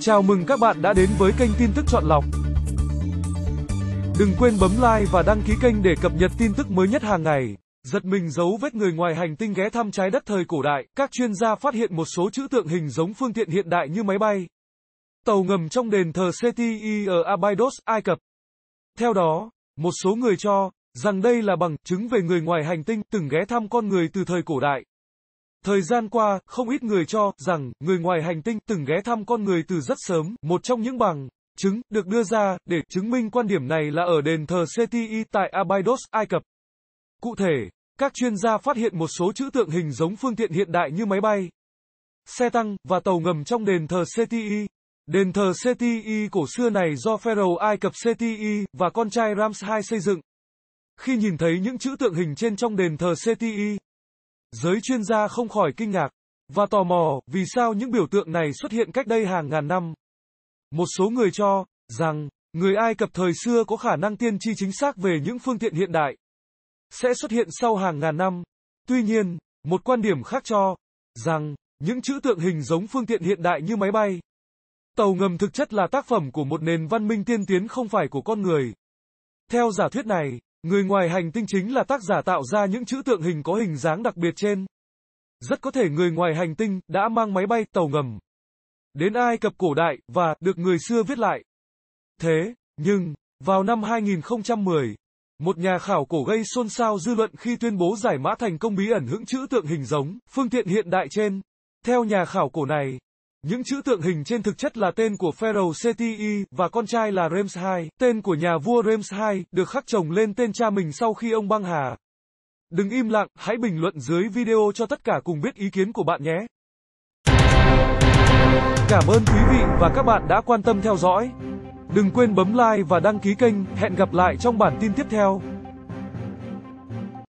Chào mừng các bạn đã đến với kênh tin tức chọn lọc. Đừng quên bấm like và đăng ký kênh để cập nhật tin tức mới nhất hàng ngày. Giật mình giấu vết người ngoài hành tinh ghé thăm trái đất thời cổ đại, các chuyên gia phát hiện một số chữ tượng hình giống phương tiện hiện đại như máy bay, tàu ngầm trong đền thờ Seti ở Abydos, Ai Cập. Theo đó, một số người cho rằng đây là bằng chứng về người ngoài hành tinh từng ghé thăm con người từ thời cổ đại. Thời gian qua, không ít người cho rằng người ngoài hành tinh từng ghé thăm con người từ rất sớm, một trong những bằng chứng được đưa ra để chứng minh quan điểm này là ở đền thờ CTI tại Abydos, Ai Cập. Cụ thể, các chuyên gia phát hiện một số chữ tượng hình giống phương tiện hiện đại như máy bay, xe tăng và tàu ngầm trong đền thờ CTI. Đền thờ CTI cổ xưa này do pharaoh Ai Cập CTI và con trai Ramses II xây dựng. Khi nhìn thấy những chữ tượng hình trên trong đền thờ CTI, Giới chuyên gia không khỏi kinh ngạc và tò mò vì sao những biểu tượng này xuất hiện cách đây hàng ngàn năm. Một số người cho rằng người Ai Cập thời xưa có khả năng tiên tri chính xác về những phương tiện hiện đại sẽ xuất hiện sau hàng ngàn năm. Tuy nhiên, một quan điểm khác cho rằng những chữ tượng hình giống phương tiện hiện đại như máy bay, tàu ngầm thực chất là tác phẩm của một nền văn minh tiên tiến không phải của con người. Theo giả thuyết này, Người ngoài hành tinh chính là tác giả tạo ra những chữ tượng hình có hình dáng đặc biệt trên. Rất có thể người ngoài hành tinh đã mang máy bay, tàu ngầm đến Ai Cập cổ đại và được người xưa viết lại. Thế, nhưng vào năm 2010, một nhà khảo cổ gây xôn xao dư luận khi tuyên bố giải mã thành công bí ẩn hững chữ tượng hình giống phương tiện hiện đại trên. Theo nhà khảo cổ này, những chữ tượng hình trên thực chất là tên của Pharaoh Seti I và con trai là Rems II, tên của nhà vua Rems II, được khắc chồng lên tên cha mình sau khi ông băng hà. Đừng im lặng, hãy bình luận dưới video cho tất cả cùng biết ý kiến của bạn nhé. Cảm ơn quý vị và các bạn đã quan tâm theo dõi. Đừng quên bấm like và đăng ký kênh, hẹn gặp lại trong bản tin tiếp theo.